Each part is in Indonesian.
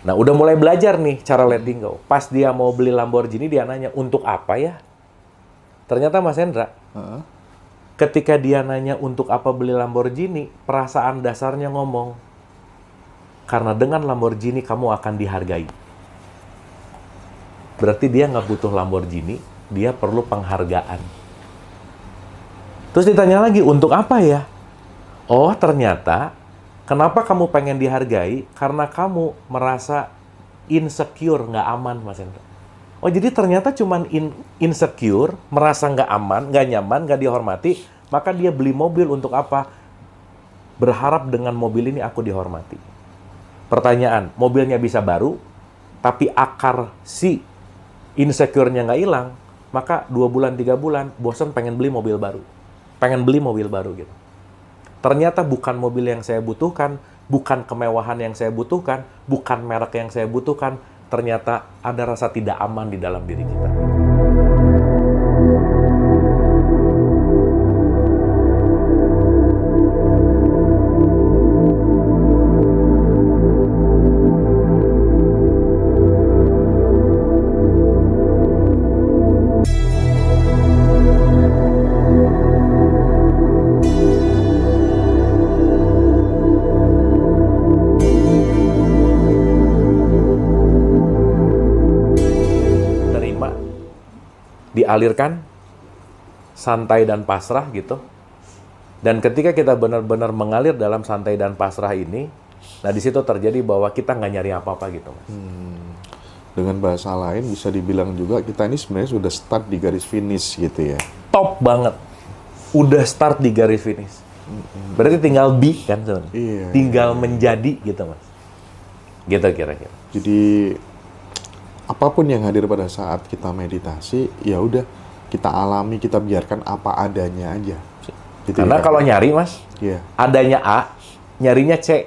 Nah, udah mulai belajar nih cara letting go. Pas dia mau beli Lamborghini, dia nanya, untuk apa ya? Ternyata Mas Hendra, uh-huh. ketika dia nanya untuk apa beli Lamborghini, perasaan dasarnya ngomong, karena dengan Lamborghini kamu akan dihargai. Berarti dia nggak butuh Lamborghini, dia perlu penghargaan. Terus ditanya lagi, untuk apa ya? Oh, ternyata Kenapa kamu pengen dihargai? Karena kamu merasa insecure, nggak aman, Mas Hendra. Oh, jadi ternyata cuman in, insecure, merasa nggak aman, nggak nyaman, nggak dihormati, maka dia beli mobil untuk apa? Berharap dengan mobil ini aku dihormati. Pertanyaan, mobilnya bisa baru, tapi akar si insecure-nya nggak hilang, maka dua bulan, tiga bulan, bosan pengen beli mobil baru. Pengen beli mobil baru gitu. Ternyata bukan mobil yang saya butuhkan, bukan kemewahan yang saya butuhkan, bukan merek yang saya butuhkan. Ternyata ada rasa tidak aman di dalam diri kita. dialirkan santai dan pasrah gitu. Dan ketika kita benar-benar mengalir dalam santai dan pasrah ini, nah di situ terjadi bahwa kita nggak nyari apa-apa gitu, mas. Hmm. Dengan bahasa lain bisa dibilang juga kita ini sebenarnya sudah start di garis finish gitu ya. Top banget, udah start di garis finish. Hmm. Berarti tinggal be kan iya, iya, tinggal iya. menjadi gitu mas. Gitu kira-kira. Jadi apapun yang hadir pada saat kita meditasi ya udah kita alami kita biarkan apa adanya aja gitu karena ya. kalau nyari mas yeah. adanya A nyarinya C okay.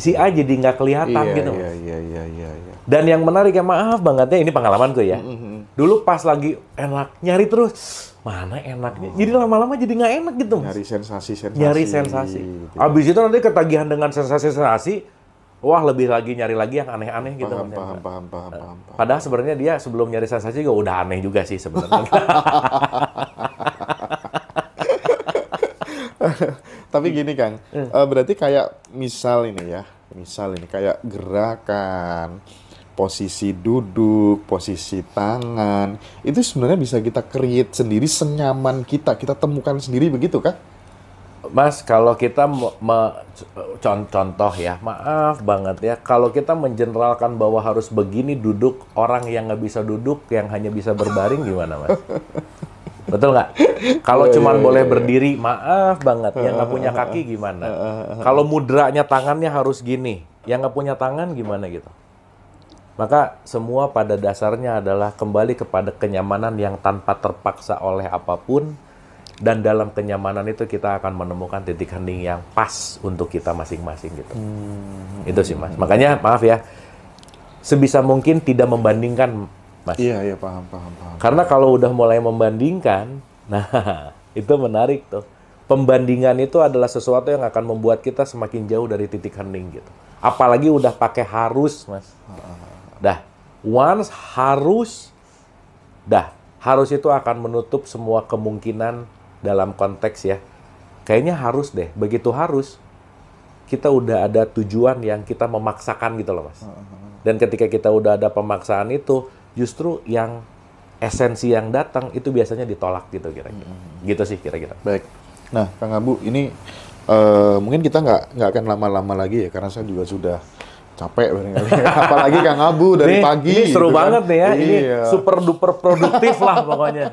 si A jadi nggak kelihatan yeah, gitu yeah, yeah, yeah, yeah, yeah. dan yang menarik ya maaf banget ya ini pengalaman tuh ya mm -hmm. dulu pas lagi enak nyari terus mana enaknya. Jadi lama-lama jadi nggak enak gitu. Mas. Nyari sensasi-sensasi. Nyari sensasi. Gitu. Abis itu nanti ketagihan dengan sensasi-sensasi, wah lebih lagi nyari lagi yang aneh-aneh gitu. Paham, paham, paham, paham, paham, paham. Padahal sebenarnya dia sebelum nyari sensasi juga udah aneh juga sih sebenarnya. Tapi gini Kang, hmm. eh, berarti kayak misal ini ya, misal ini kayak gerakan, posisi duduk, posisi tangan, itu sebenarnya bisa kita create sendiri senyaman kita, kita temukan sendiri begitu kan? Mas, kalau kita contoh ya, maaf banget ya, kalau kita menjeneralkan bahwa harus begini duduk orang yang nggak bisa duduk, yang hanya bisa berbaring gimana, Mas? Betul nggak? Kalau oh, cuma iya, iya, boleh iya, iya. berdiri, maaf banget, yang nggak punya kaki gimana? Kalau mudranya tangannya harus gini, yang nggak punya tangan gimana gitu? Maka semua pada dasarnya adalah kembali kepada kenyamanan yang tanpa terpaksa oleh apapun, dan dalam kenyamanan itu kita akan menemukan titik hening yang pas untuk kita masing-masing gitu. Hmm. Itu sih Mas. Makanya maaf ya. Sebisa mungkin tidak membandingkan Mas. Iya, iya paham, paham, paham. Karena kalau udah mulai membandingkan, nah itu menarik tuh. Pembandingan itu adalah sesuatu yang akan membuat kita semakin jauh dari titik hening gitu. Apalagi udah pakai harus, Mas. Ah. Dah, once harus dah, harus itu akan menutup semua kemungkinan dalam konteks ya kayaknya harus deh begitu harus kita udah ada tujuan yang kita memaksakan gitu loh mas hmm. dan ketika kita udah ada pemaksaan itu justru yang esensi yang datang itu biasanya ditolak gitu kira-kira hmm. gitu sih kira-kira baik nah kang abu ini uh, mungkin kita nggak nggak akan lama-lama lagi ya karena saya juga sudah capek barangkali. Apalagi Kang Abu dari ini, pagi. Ini seru gitu kan. banget kan. nih ya. Ini iya. super duper produktif lah pokoknya.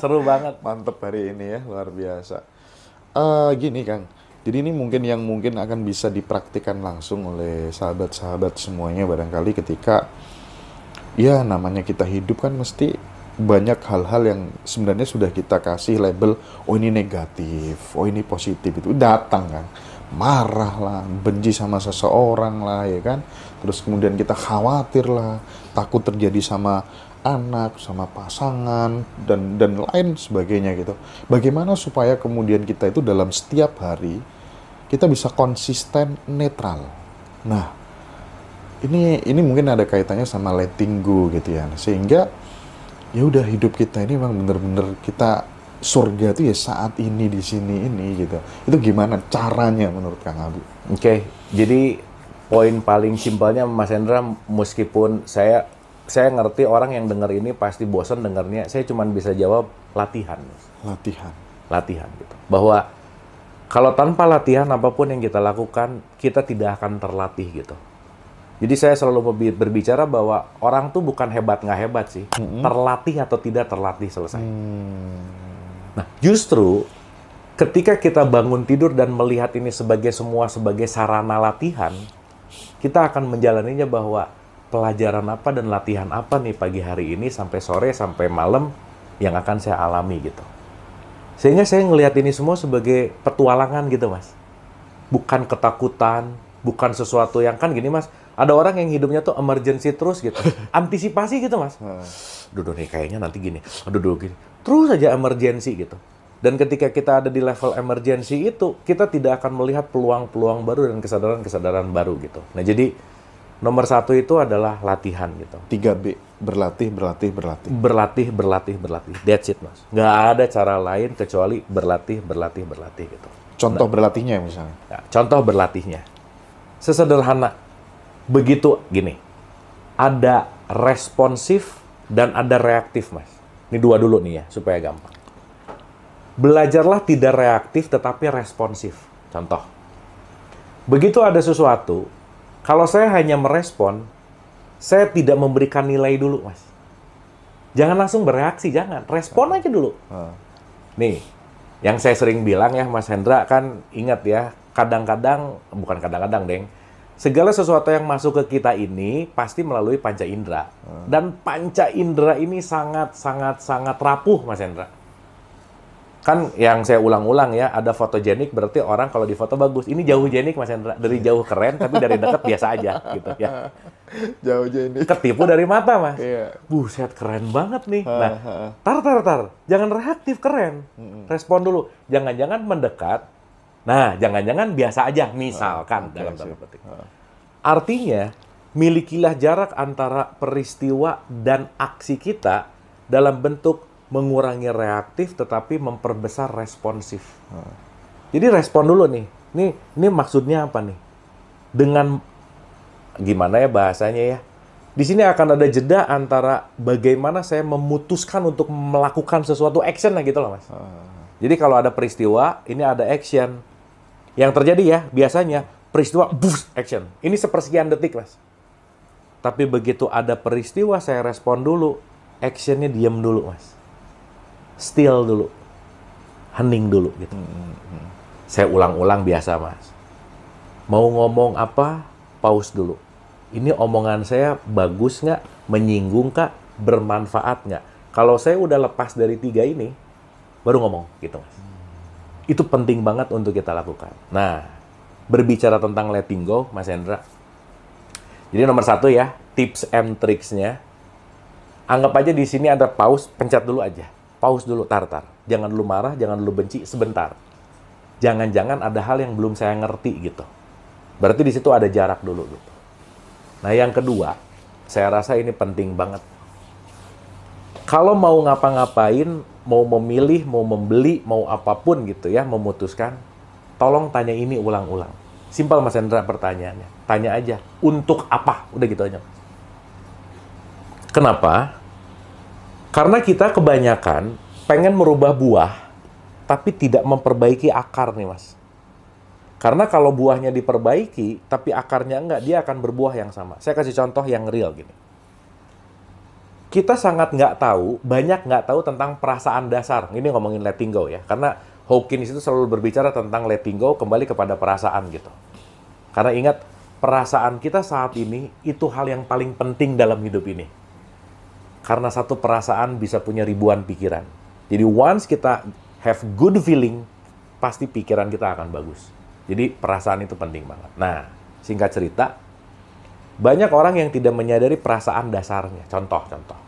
Seru banget. Mantep hari ini ya, luar biasa. Uh, gini Kang, jadi ini mungkin yang mungkin akan bisa dipraktikkan langsung oleh sahabat-sahabat semuanya barangkali ketika ya namanya kita hidup kan mesti banyak hal-hal yang sebenarnya sudah kita kasih label oh ini negatif, oh ini positif itu datang kan marah lah, benci sama seseorang lah ya kan. Terus kemudian kita khawatir lah, takut terjadi sama anak, sama pasangan dan dan lain sebagainya gitu. Bagaimana supaya kemudian kita itu dalam setiap hari kita bisa konsisten netral. Nah, ini ini mungkin ada kaitannya sama letting go gitu ya. Sehingga ya udah hidup kita ini memang bener-bener kita surga itu ya saat ini di sini ini gitu. Itu gimana caranya menurut Kang Abu? Oke, okay. jadi poin paling simpelnya Mas Hendra meskipun saya saya ngerti orang yang dengar ini pasti bosan dengarnya. Saya cuma bisa jawab latihan. Latihan. Latihan gitu. Bahwa kalau tanpa latihan apapun yang kita lakukan, kita tidak akan terlatih gitu. Jadi saya selalu berbicara bahwa orang tuh bukan hebat nggak hebat sih, mm -hmm. terlatih atau tidak terlatih selesai. Hmm. Nah, justru ketika kita bangun tidur dan melihat ini sebagai semua sebagai sarana latihan, kita akan menjalaninya bahwa pelajaran apa dan latihan apa nih pagi hari ini sampai sore sampai malam yang akan saya alami gitu. Sehingga saya ngelihat ini semua sebagai petualangan gitu, Mas. Bukan ketakutan, bukan sesuatu yang kan gini, Mas ada orang yang hidupnya tuh emergency terus gitu antisipasi gitu mas duduh nih kayaknya nanti gini aduh gini terus saja emergensi gitu. Dan ketika kita ada di level emergensi itu, kita tidak akan melihat peluang-peluang baru dan kesadaran-kesadaran baru gitu. Nah jadi nomor satu itu adalah latihan gitu. 3B, berlatih, berlatih, berlatih. Berlatih, berlatih, berlatih. That's it mas. Nggak ada cara lain kecuali berlatih, berlatih, berlatih gitu. Contoh nah, berlatihnya misalnya? Ya, contoh berlatihnya. Sesederhana, begitu gini, ada responsif dan ada reaktif mas ini dua dulu nih ya, supaya gampang. Belajarlah tidak reaktif tetapi responsif. Contoh, begitu ada sesuatu, kalau saya hanya merespon, saya tidak memberikan nilai dulu, Mas. Jangan langsung bereaksi, jangan. Respon aja dulu. Hmm. Nih, yang saya sering bilang ya, Mas Hendra kan ingat ya, kadang-kadang, bukan kadang-kadang, Deng, segala sesuatu yang masuk ke kita ini pasti melalui panca indera. Hmm. Dan panca indera ini sangat sangat sangat rapuh, Mas Hendra. Kan yang saya ulang-ulang ya, ada fotogenik berarti orang kalau di foto bagus. Ini jauh jenik, Mas Hendra. Dari iya. jauh keren, tapi dari dekat biasa aja gitu ya. Jauh jenik. Ketipu dari mata, Mas. Iya. Buset, keren banget nih. Ha, nah, tar tar tar. Jangan reaktif, keren. Respon dulu. Jangan-jangan mendekat Nah, jangan-jangan biasa aja, misalkan oh, dalam iya tanda petik. Ah. Artinya, milikilah jarak antara peristiwa dan aksi kita dalam bentuk mengurangi reaktif tetapi memperbesar responsif. Oh. Jadi respon dulu nih. Ini ini maksudnya apa nih? Dengan gimana ya bahasanya ya? Di sini akan ada jeda antara bagaimana saya memutuskan untuk melakukan sesuatu action lah gitu loh, Mas. Oh. Jadi kalau ada peristiwa, ini ada action yang terjadi ya, biasanya peristiwa boost action. Ini sepersekian detik, Mas. Tapi begitu ada peristiwa, saya respon dulu. Actionnya diam dulu, Mas. Still dulu. Hening dulu, gitu. Hmm, hmm, hmm. Saya ulang-ulang biasa, Mas. Mau ngomong apa, pause dulu. Ini omongan saya bagus nggak? Menyinggung kak? Bermanfaat nggak? Kalau saya udah lepas dari tiga ini, baru ngomong, gitu, Mas. Hmm itu penting banget untuk kita lakukan. Nah, berbicara tentang letting go, Mas Hendra. Jadi nomor satu ya, tips and tricksnya. Anggap aja di sini ada pause, pencet dulu aja. Pause dulu, tartar. Jangan dulu marah, jangan dulu benci, sebentar. Jangan-jangan ada hal yang belum saya ngerti gitu. Berarti di situ ada jarak dulu gitu. Nah yang kedua, saya rasa ini penting banget. Kalau mau ngapa-ngapain, mau memilih, mau membeli, mau apapun gitu ya, memutuskan, tolong tanya ini ulang-ulang. Simpel Mas Hendra pertanyaannya. Tanya aja, untuk apa? Udah gitu aja. Kenapa? Karena kita kebanyakan pengen merubah buah, tapi tidak memperbaiki akar nih mas. Karena kalau buahnya diperbaiki, tapi akarnya enggak, dia akan berbuah yang sama. Saya kasih contoh yang real gini kita sangat nggak tahu, banyak nggak tahu tentang perasaan dasar. Ini ngomongin letting go ya, karena Hawkins itu selalu berbicara tentang letting go kembali kepada perasaan gitu. Karena ingat, perasaan kita saat ini itu hal yang paling penting dalam hidup ini. Karena satu perasaan bisa punya ribuan pikiran. Jadi once kita have good feeling, pasti pikiran kita akan bagus. Jadi perasaan itu penting banget. Nah, singkat cerita, banyak orang yang tidak menyadari perasaan dasarnya. Contoh, contoh.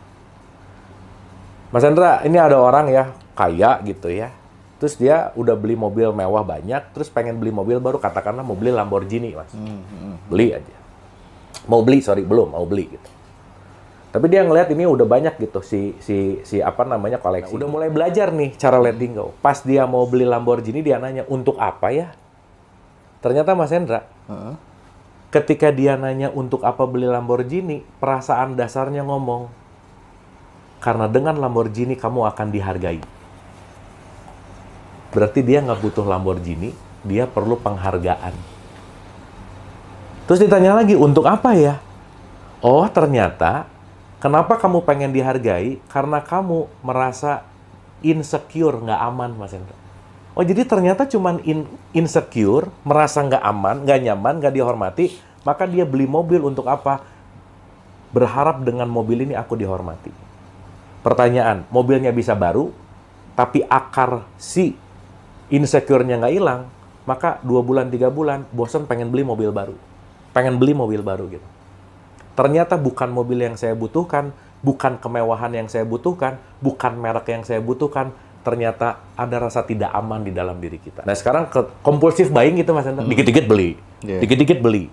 Mas Hendra, ini ada orang ya kaya gitu ya. Terus dia udah beli mobil mewah banyak, terus pengen beli mobil baru katakanlah mau beli Lamborghini, Mas. Hmm, hmm. Beli aja. Mau beli, sorry, belum, mau beli gitu. Tapi dia ngelihat ini udah banyak gitu si si si apa namanya koleksi. Nah, udah mulai belajar nih cara letting go. Pas dia mau beli Lamborghini dia nanya untuk apa ya? Ternyata Mas Hendra, uh -huh ketika dia nanya untuk apa beli Lamborghini, perasaan dasarnya ngomong, karena dengan Lamborghini kamu akan dihargai. Berarti dia nggak butuh Lamborghini, dia perlu penghargaan. Terus ditanya lagi, untuk apa ya? Oh ternyata, kenapa kamu pengen dihargai? Karena kamu merasa insecure, nggak aman, Mas Hendra. Oh jadi ternyata cuman in, insecure, merasa nggak aman, nggak nyaman, nggak dihormati, maka dia beli mobil untuk apa? Berharap dengan mobil ini aku dihormati. Pertanyaan, mobilnya bisa baru, tapi akar si insecure-nya nggak hilang, maka dua bulan, tiga bulan, bosan pengen beli mobil baru. Pengen beli mobil baru gitu. Ternyata bukan mobil yang saya butuhkan, bukan kemewahan yang saya butuhkan, bukan merek yang saya butuhkan, ternyata ada rasa tidak aman di dalam diri kita. Nah sekarang ke, kompulsif buying gitu mas, hmm. dikit-dikit Dikit beli, dikit-dikit beli,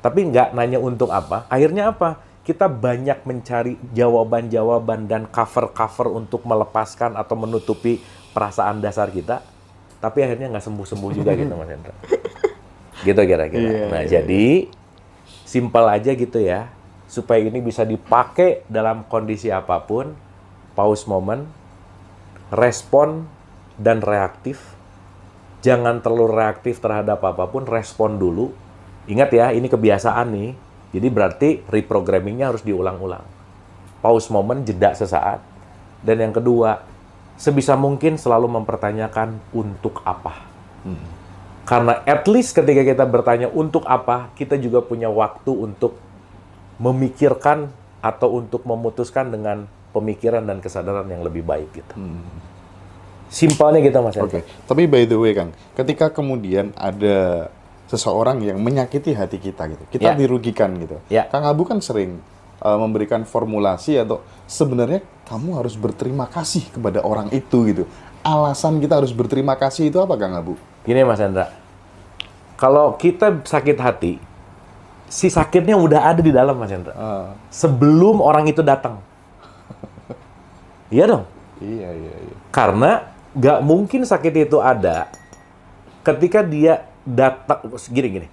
tapi nggak nanya untuk apa. Akhirnya apa? Kita banyak mencari jawaban-jawaban dan cover-cover untuk melepaskan atau menutupi perasaan dasar kita, tapi akhirnya nggak sembuh-sembuh juga gitu mas Hendra. Gitu kira-kira. Yeah, nah yeah. jadi iya. simpel aja gitu ya supaya ini bisa dipakai dalam kondisi apapun pause moment respon dan reaktif. Jangan terlalu reaktif terhadap apapun, respon dulu. Ingat ya, ini kebiasaan nih. Jadi berarti reprogrammingnya harus diulang-ulang. Pause moment, jeda sesaat. Dan yang kedua, sebisa mungkin selalu mempertanyakan untuk apa. Hmm. Karena at least ketika kita bertanya untuk apa, kita juga punya waktu untuk memikirkan atau untuk memutuskan dengan pemikiran dan kesadaran yang lebih baik gitu. Hmm. Simpelnya gitu Mas. Oke. Okay. Tapi by the way Kang, ketika kemudian ada seseorang yang menyakiti hati kita gitu, kita yeah. dirugikan gitu. Yeah. Kang Abu kan sering uh, memberikan formulasi atau sebenarnya kamu harus berterima kasih kepada orang itu gitu. Alasan kita harus berterima kasih itu apa Kang Abu? Gini Mas Hendra, kalau kita sakit hati, si sakitnya udah ada di dalam Mas Hendra. Uh. Sebelum orang itu datang Iya dong. Iya, iya, iya. Karena gak mungkin sakit itu ada ketika dia datang gini gini.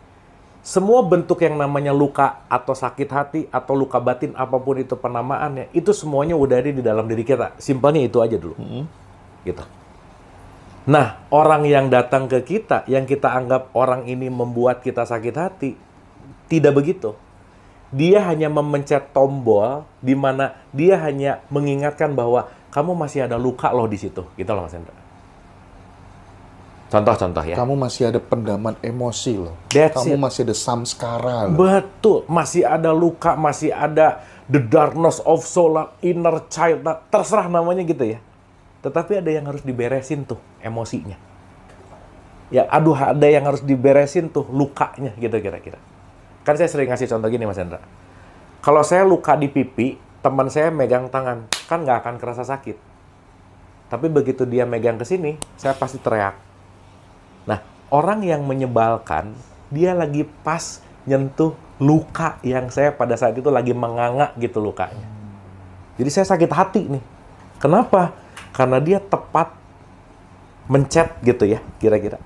Semua bentuk yang namanya luka atau sakit hati atau luka batin apapun itu penamaannya itu semuanya udah ada di dalam diri kita. Simpelnya itu aja dulu. Mm -hmm. Gitu. Nah, orang yang datang ke kita yang kita anggap orang ini membuat kita sakit hati tidak begitu dia hanya memencet tombol di mana dia hanya mengingatkan bahwa kamu masih ada luka loh di situ. Gitu loh Mas Hendra. Contoh-contoh ya. Kamu masih ada pendaman emosi loh. That's Kamu it. masih ada samskara loh. Betul. Masih ada luka, masih ada the darkness of soul, inner child, nah, terserah namanya gitu ya. Tetapi ada yang harus diberesin tuh emosinya. Ya aduh ada yang harus diberesin tuh lukanya gitu kira-kira. Kan saya sering ngasih contoh gini Mas Hendra. Kalau saya luka di pipi, teman saya megang tangan, kan nggak akan kerasa sakit. Tapi begitu dia megang ke sini, saya pasti teriak. Nah, orang yang menyebalkan, dia lagi pas nyentuh luka yang saya pada saat itu lagi menganga gitu lukanya. Jadi saya sakit hati nih. Kenapa? Karena dia tepat mencet gitu ya, kira-kira.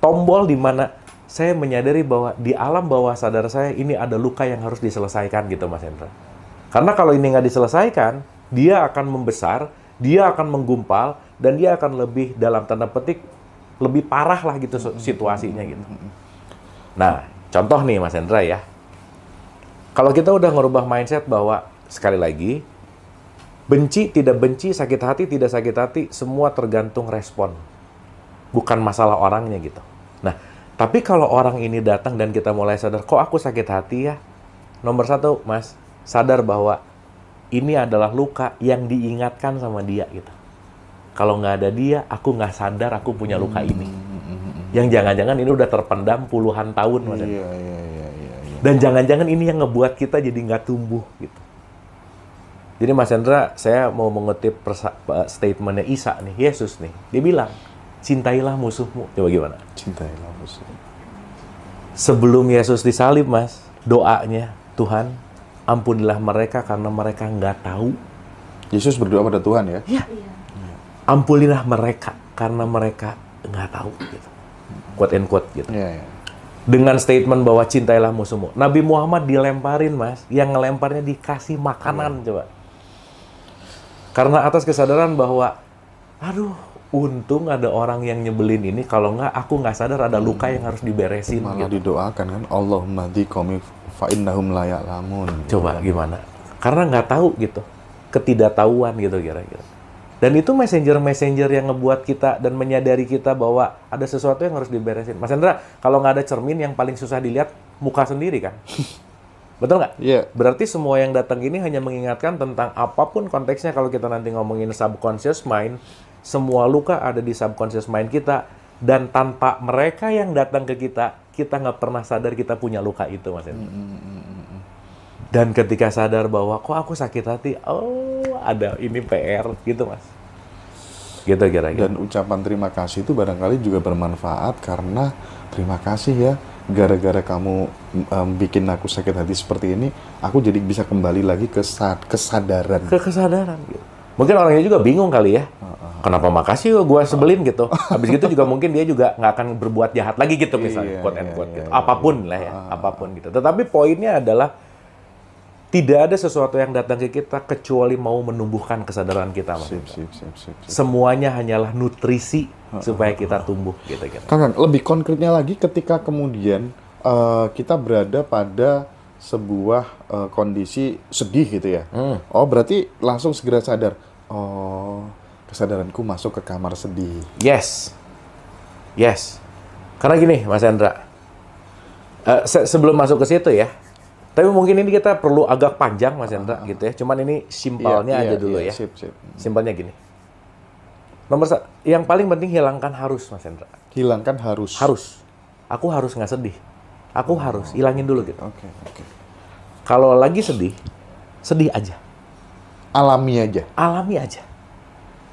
Tombol di mana saya menyadari bahwa di alam bawah sadar saya ini ada luka yang harus diselesaikan gitu Mas Hendra. Karena kalau ini nggak diselesaikan, dia akan membesar, dia akan menggumpal, dan dia akan lebih dalam tanda petik lebih parah lah gitu situasinya gitu. Nah, contoh nih Mas Hendra ya. Kalau kita udah ngerubah mindset bahwa sekali lagi benci tidak benci, sakit hati tidak sakit hati, semua tergantung respon. Bukan masalah orangnya gitu. Nah, tapi kalau orang ini datang dan kita mulai sadar, kok aku sakit hati ya? Nomor satu, Mas, sadar bahwa ini adalah luka yang diingatkan sama dia gitu. Kalau nggak ada dia, aku nggak sadar aku punya luka ini. Hmm, hmm, hmm, yang jangan-jangan ini udah terpendam puluhan tahun, Mas. Iya, iya, iya, iya, iya. Dan jangan-jangan ini yang ngebuat kita jadi nggak tumbuh gitu. Jadi Mas Hendra, saya mau mengutip eh, statementnya Isa nih, Yesus nih. Dia bilang, cintailah musuhmu. Coba gimana? Cintailah musuh. Sebelum Yesus disalib, Mas, doanya, Tuhan, ampunilah mereka karena mereka nggak tahu. Yesus berdoa pada Tuhan ya? Iya. iya. Ampunilah mereka karena mereka nggak tahu. Gitu. Quote and quote gitu. Iya. iya. Dengan statement bahwa cintailah musuhmu. Nabi Muhammad dilemparin, Mas. Yang ngelemparnya dikasih makanan, iya. coba. Karena atas kesadaran bahwa, aduh, untung ada orang yang nyebelin ini kalau nggak aku nggak sadar ada luka yang harus diberesin malah gitu. didoakan kan Allahumma di kami fa'innahum layak lamun coba gitu. gimana karena nggak tahu gitu ketidaktahuan gitu kira-kira dan itu messenger-messenger yang ngebuat kita dan menyadari kita bahwa ada sesuatu yang harus diberesin Mas Hendra kalau nggak ada cermin yang paling susah dilihat muka sendiri kan Betul nggak? Iya. Yeah. Berarti semua yang datang ini hanya mengingatkan tentang apapun konteksnya kalau kita nanti ngomongin subconscious mind, semua luka ada di subconscious mind kita dan tanpa mereka yang datang ke kita, kita nggak pernah sadar kita punya luka itu, Mas mm, mm, mm, Dan ketika sadar bahwa kok aku sakit hati, oh ada ini PR gitu, Mas. Gitu kira-kira. Dan ucapan terima kasih itu barangkali juga bermanfaat karena terima kasih ya gara-gara kamu um, bikin aku sakit hati seperti ini, aku jadi bisa kembali lagi ke kesadaran. Ke kesadaran gitu mungkin orangnya juga bingung kali ya kenapa makasih gue sebelin gitu habis gitu juga mungkin dia juga nggak akan berbuat jahat lagi gitu iya, misalnya iya, quote and iya, quote gitu apapun lah ya ah. apapun gitu tetapi poinnya adalah tidak ada sesuatu yang datang ke kita kecuali mau menumbuhkan kesadaran kita sip, sip, sip, sip, sip. semuanya hanyalah nutrisi supaya kita tumbuh gitu gitu kan lebih konkretnya lagi ketika kemudian uh, kita berada pada sebuah uh, kondisi sedih gitu ya hmm. oh berarti langsung segera sadar Oh, kesadaranku masuk ke kamar sedih. Yes, yes. Karena gini, Mas Hendra, uh, eh, se sebelum masuk ke situ ya. Tapi mungkin ini kita perlu agak panjang, Mas Hendra, uh, ah. gitu ya. Cuman ini simpelnya yeah, aja yeah, dulu yeah, ya. Sip, sip. Simpelnya gini. Nomor satu yang paling penting hilangkan harus, Mas Hendra. Hilangkan harus. Harus. Aku harus nggak sedih. Aku oh, harus hilangin dulu gitu. Oke, okay, oke. Okay. Kalau lagi sedih, sedih aja alami aja alami aja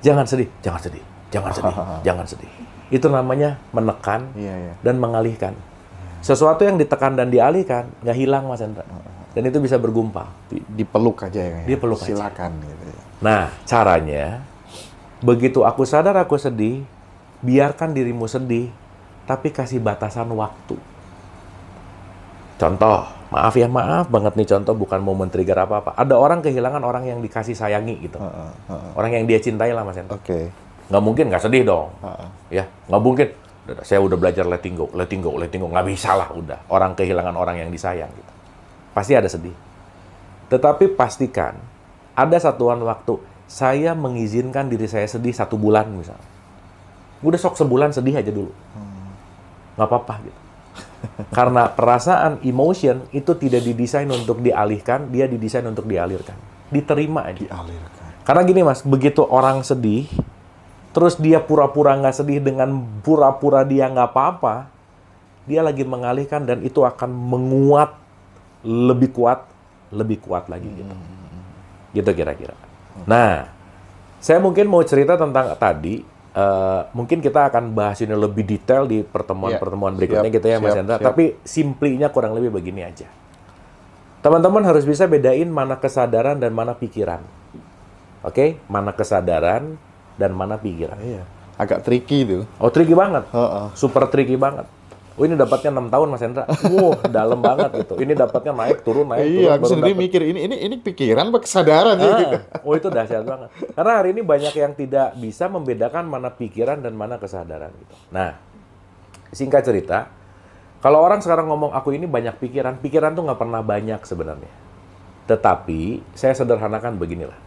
jangan sedih jangan sedih jangan sedih jangan sedih itu namanya menekan yeah, yeah. dan mengalihkan sesuatu yang ditekan dan dialihkan nggak hilang mas Hendra dan itu bisa bergumpal dipeluk aja ya, ya. dia silakan aja. gitu ya. nah caranya begitu aku sadar aku sedih biarkan dirimu sedih tapi kasih batasan waktu contoh maaf ya maaf banget nih contoh bukan mau men-trigger apa apa ada orang kehilangan orang yang dikasih sayangi gitu uh, uh, uh. orang yang dia cintai lah mas Oke. okay. nggak mungkin nggak sedih dong uh, uh. ya nggak mungkin saya udah belajar letting go letting go letting go nggak bisa lah udah orang kehilangan orang yang disayang gitu pasti ada sedih tetapi pastikan ada satuan waktu saya mengizinkan diri saya sedih satu bulan misalnya udah sok sebulan sedih aja dulu hmm. nggak apa-apa gitu karena perasaan, emotion itu tidak didesain untuk dialihkan, dia didesain untuk dialirkan. Diterima aja. Dialirkan. Karena gini mas, begitu orang sedih, terus dia pura-pura nggak sedih dengan pura-pura dia nggak apa-apa, dia lagi mengalihkan dan itu akan menguat lebih kuat, lebih kuat lagi gitu. Hmm, hmm, hmm. Gitu kira-kira. Nah, saya mungkin mau cerita tentang tadi Uh, mungkin kita akan bahas ini lebih detail di pertemuan-pertemuan ya. berikutnya siap, gitu ya Mas Hendra. Tapi simplinya kurang lebih begini aja. Teman-teman harus bisa bedain mana kesadaran dan mana pikiran. Oke, okay? mana kesadaran dan mana pikiran. Iya. Agak tricky itu. Oh, tricky banget. Uh -uh. Super tricky banget oh ini dapatnya enam tahun Mas Hendra. Wow, dalam banget gitu. Ini dapatnya naik turun naik iya, turun. Iya, sendiri dapet. mikir ini ini ini pikiran apa kesadaran ya? ah, ya gitu. Oh, itu dahsyat banget. Karena hari ini banyak yang tidak bisa membedakan mana pikiran dan mana kesadaran gitu. Nah, singkat cerita, kalau orang sekarang ngomong aku ini banyak pikiran, pikiran tuh nggak pernah banyak sebenarnya. Tetapi saya sederhanakan beginilah.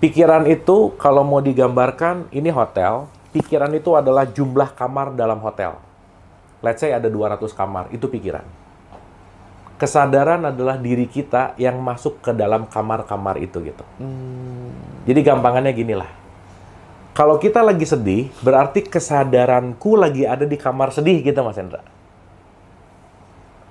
Pikiran itu kalau mau digambarkan ini hotel, pikiran itu adalah jumlah kamar dalam hotel let's say ada 200 kamar, itu pikiran. Kesadaran adalah diri kita yang masuk ke dalam kamar-kamar itu gitu. Hmm. Jadi gampangannya gini lah. Kalau kita lagi sedih, berarti kesadaranku lagi ada di kamar sedih gitu Mas Hendra.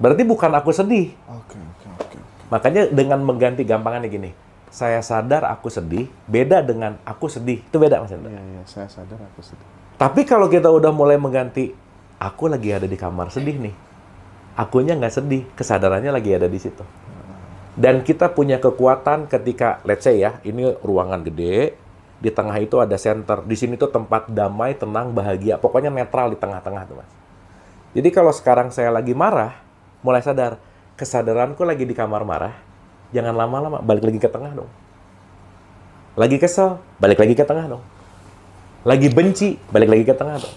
Berarti bukan aku sedih. Okay, okay, okay, Makanya dengan mengganti gampangannya gini, saya sadar aku sedih, beda dengan aku sedih. Itu beda Mas Hendra. Iya, iya, saya sadar aku sedih. Tapi kalau kita udah mulai mengganti aku lagi ada di kamar sedih nih. Akunya nggak sedih, kesadarannya lagi ada di situ. Dan kita punya kekuatan ketika, let's say ya, ini ruangan gede, di tengah itu ada center, di sini tuh tempat damai, tenang, bahagia. Pokoknya netral di tengah-tengah tuh mas. Jadi kalau sekarang saya lagi marah, mulai sadar, kesadaranku lagi di kamar marah, jangan lama-lama, balik lagi ke tengah dong. Lagi kesel, balik lagi ke tengah dong. Lagi benci, balik lagi ke tengah dong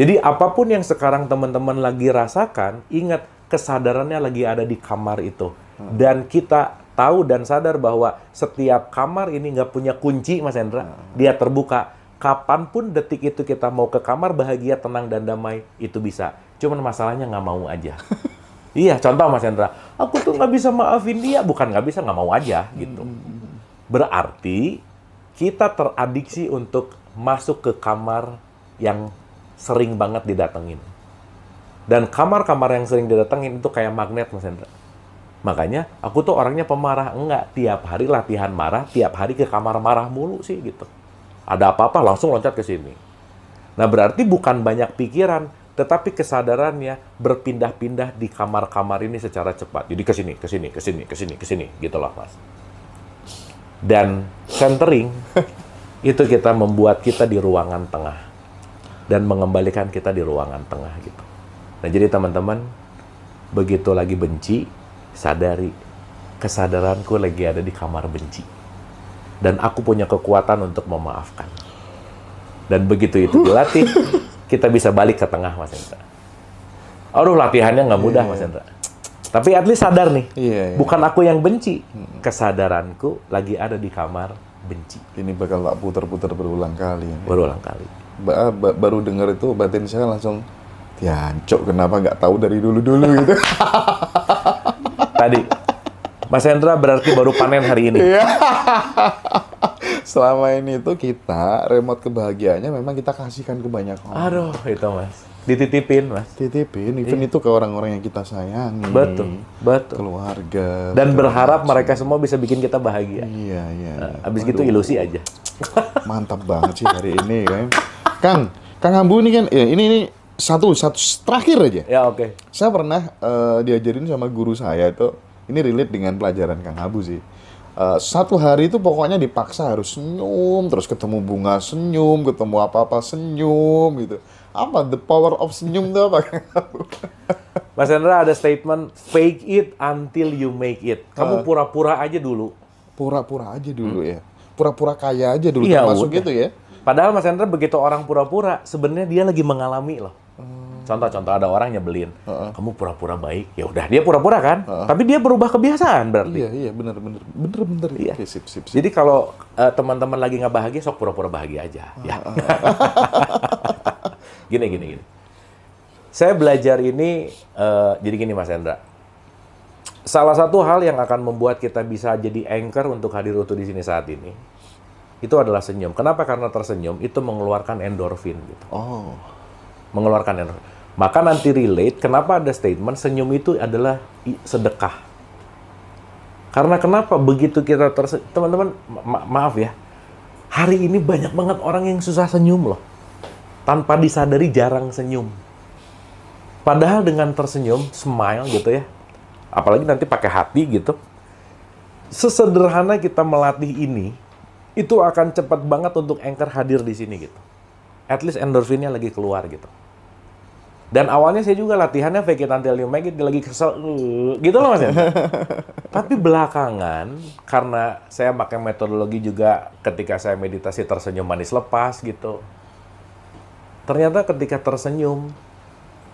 jadi apapun yang sekarang teman-teman lagi rasakan, ingat kesadarannya lagi ada di kamar itu. Hmm. Dan kita tahu dan sadar bahwa setiap kamar ini nggak punya kunci, Mas Hendra. Hmm. Dia terbuka. Kapanpun detik itu kita mau ke kamar bahagia, tenang dan damai, itu bisa. Cuman masalahnya nggak mau aja. iya, contoh Mas Hendra. Aku tuh nggak bisa maafin dia. Bukan nggak bisa, nggak mau aja gitu. Hmm, Berarti kita teradiksi untuk masuk ke kamar yang sering banget didatengin. Dan kamar-kamar yang sering didatengin itu kayak magnet, Mas Hendra. Makanya aku tuh orangnya pemarah. Enggak, tiap hari latihan marah, tiap hari ke kamar marah mulu sih gitu. Ada apa-apa langsung loncat ke sini. Nah berarti bukan banyak pikiran, tetapi kesadarannya berpindah-pindah di kamar-kamar ini secara cepat. Jadi ke sini, ke sini, ke sini, ke sini, ke sini, gitu loh Mas. Dan centering itu kita membuat kita di ruangan tengah dan mengembalikan kita di ruangan tengah gitu. Nah, jadi teman-teman, begitu lagi benci, sadari kesadaranku lagi ada di kamar benci. Dan aku punya kekuatan untuk memaafkan. Dan begitu itu dilatih, kita bisa balik ke tengah, Mas Indra. Aduh, latihannya nggak mudah, yeah. Mas iya. Indra. Tapi at least sadar nih, yeah, yeah. bukan aku yang benci. Hmm. Kesadaranku lagi ada di kamar benci. Ini bakal tak putar-putar berulang kali. Berulang kali baru dengar itu batin saya langsung ya, cok kenapa nggak tahu dari dulu-dulu gitu. Tadi Mas Hendra berarti baru panen hari ini. Iya. Selama ini itu kita remote kebahagiaannya memang kita kasihkan ke banyak orang. Aduh, itu Mas. Dititipin, Mas. Titipin, even iya. itu ke orang-orang yang kita sayangi. Betul, betul. Keluarga. Dan berharap mereka semua bisa bikin kita bahagia. Iya, iya. abis gitu ilusi aja. Mantap banget sih hari ini kan. Kang, Kang Hambu ini kan ya ini ini satu satu terakhir aja. Ya oke. Okay. Saya pernah uh, diajarin sama guru saya itu ini relate dengan pelajaran Kang Hambu sih. Uh, satu hari itu pokoknya dipaksa harus senyum, terus ketemu bunga senyum, ketemu apa-apa senyum gitu. Apa the power of senyum itu apa? Mas Hendra ada statement fake it until you make it. Kamu eh. pura-pura aja dulu. Pura-pura aja dulu hmm. ya. Pura-pura kaya aja dulu ya, termasuk udah. gitu ya. Padahal Mas Hendra begitu orang pura-pura, sebenarnya dia lagi mengalami loh. Hmm. Contoh-contoh ada orang nyebelin, uh -uh. kamu pura-pura baik, ya udah dia pura-pura kan, uh -uh. tapi dia berubah kebiasaan berarti. Iya iya benar benar benar benar. Iya. Okay, sip, sip, sip. Jadi kalau uh, teman-teman lagi nggak bahagia, sok pura-pura bahagia aja. Uh -uh. Ya. gini gini gini. Saya belajar ini uh, jadi gini Mas Hendra. Salah satu hal yang akan membuat kita bisa jadi anchor untuk hadir utuh di sini saat ini itu adalah senyum. Kenapa? Karena tersenyum itu mengeluarkan endorfin gitu. Oh. Mengeluarkan endorfin. Maka nanti relate kenapa ada statement senyum itu adalah sedekah. Karena kenapa begitu kita tersenyum, teman-teman ma maaf ya. Hari ini banyak banget orang yang susah senyum loh. Tanpa disadari jarang senyum. Padahal dengan tersenyum, smile gitu ya. Apalagi nanti pakai hati gitu. Sesederhana kita melatih ini, itu akan cepat banget untuk anchor hadir di sini gitu. At least endorfinnya lagi keluar gitu. Dan awalnya saya juga latihannya fake it until you make it, lagi kesel, gitu loh mas ya. Tapi belakangan, karena saya pakai metodologi juga ketika saya meditasi tersenyum manis lepas gitu. Ternyata ketika tersenyum,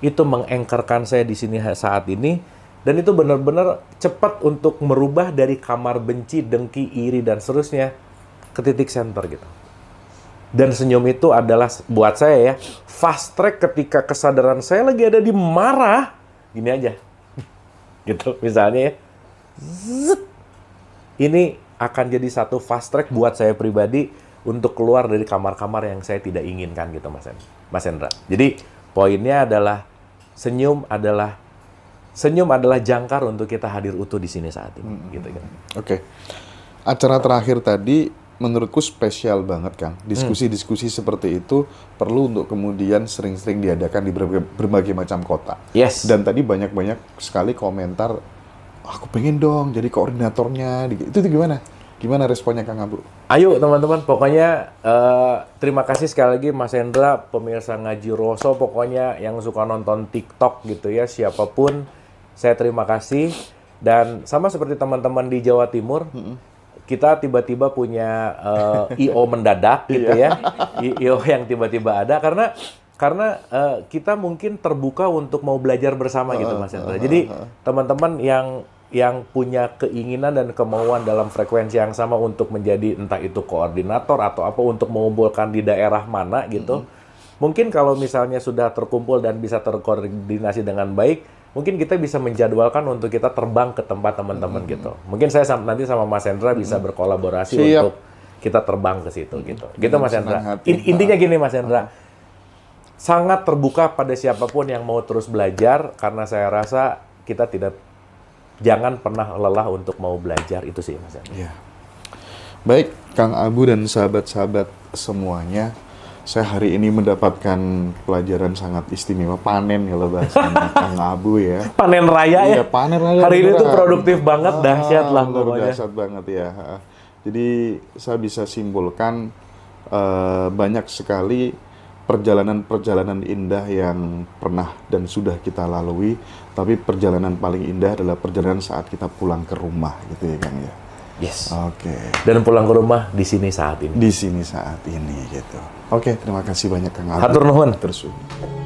itu mengengkerkan saya di sini saat ini, dan itu benar-benar cepat untuk merubah dari kamar benci, dengki, iri, dan seterusnya ke titik center gitu. Dan senyum itu adalah buat saya ya fast track ketika kesadaran saya lagi ada di marah gini aja gitu misalnya ya Zut. ini akan jadi satu fast track buat saya pribadi untuk keluar dari kamar-kamar yang saya tidak inginkan gitu Mas Hendra. Mas Hendra. Jadi poinnya adalah senyum adalah senyum adalah jangkar untuk kita hadir utuh di sini saat ini. Hmm. Gitu, gitu. Oke. Okay. Acara terakhir tadi menurutku spesial banget Kang. Diskusi-diskusi seperti itu perlu untuk kemudian sering-sering diadakan di berbagai, berbagai macam kota. Yes. Dan tadi banyak-banyak sekali komentar, aku pengen dong jadi koordinatornya. Itu, itu gimana? Gimana responnya Kang Abu? Ayo teman-teman, pokoknya uh, terima kasih sekali lagi Mas Hendra, pemirsa Ngaji Roso, pokoknya yang suka nonton TikTok gitu ya, siapapun, saya terima kasih. Dan sama seperti teman-teman di Jawa Timur, mm -hmm kita tiba-tiba punya uh, eh, IO mendadak iya. gitu ya. IO yang tiba-tiba ada karena karena uh, kita mungkin terbuka untuk mau belajar bersama gitu Mas Hendra. Jadi teman-teman yang yang punya keinginan dan kemauan dalam frekuensi yang sama untuk menjadi entah itu koordinator atau apa untuk mengumpulkan di daerah mana gitu. Mm -hmm. Mungkin kalau misalnya sudah terkumpul dan bisa terkoordinasi dengan baik, mungkin kita bisa menjadwalkan untuk kita terbang ke tempat teman-teman hmm. gitu. Mungkin saya sama, nanti sama Mas Hendra bisa hmm. berkolaborasi Siap. untuk kita terbang ke situ hmm. gitu. Gitu Mas Hendra. In, intinya ah. gini Mas Hendra. Hmm. Sangat terbuka pada siapapun yang mau terus belajar karena saya rasa kita tidak jangan pernah lelah untuk mau belajar itu sih Mas Hendra. Ya. Baik, Kang Abu dan sahabat-sahabat semuanya, saya hari ini mendapatkan pelajaran sangat istimewa panen kalau bahasa Kang Abu ya. Panen raya ya. ya panen raya. Hari ini tuh produktif banget, dah. dahsyat lah pokoknya. Dahsyat banget ya. Jadi saya bisa simpulkan uh, banyak sekali perjalanan-perjalanan indah yang pernah dan sudah kita lalui, tapi perjalanan paling indah adalah perjalanan saat kita pulang ke rumah gitu ya Kang ya. Yes. Oke. Okay. Dan pulang ke rumah di sini saat ini. Di sini saat ini gitu. Oke, okay, terima kasih banyak Kang Agung. Hatur nuhun. Terus.